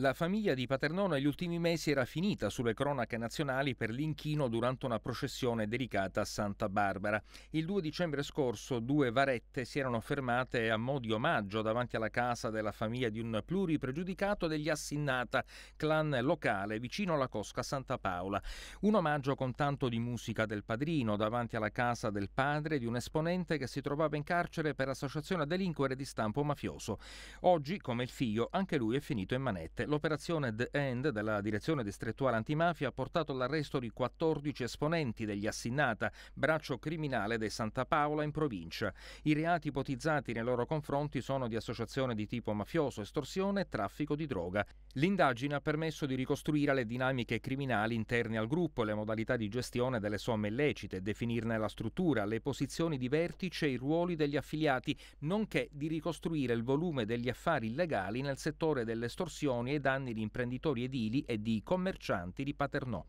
La famiglia di Paternò negli ultimi mesi era finita sulle cronache nazionali per l'inchino durante una processione dedicata a Santa Barbara. Il 2 dicembre scorso due varette si erano fermate a mo' di omaggio davanti alla casa della famiglia di un pluripregiudicato degli Assinnata, clan locale vicino alla Cosca Santa Paola. Un omaggio con tanto di musica del padrino davanti alla casa del padre di un esponente che si trovava in carcere per associazione a delinquere di stampo mafioso. Oggi, come il figlio, anche lui è finito in manette l'operazione The End della Direzione Distrettuale Antimafia ha portato all'arresto di 14 esponenti degli Assinnata, braccio criminale di Santa Paola in provincia. I reati ipotizzati nei loro confronti sono di associazione di tipo mafioso, estorsione e traffico di droga. L'indagine ha permesso di ricostruire le dinamiche criminali interne al gruppo, le modalità di gestione delle somme illecite, definirne la struttura, le posizioni di vertice e i ruoli degli affiliati, nonché di ricostruire il volume degli affari illegali nel settore delle estorsioni e danni di imprenditori edili e di commercianti di Paternò.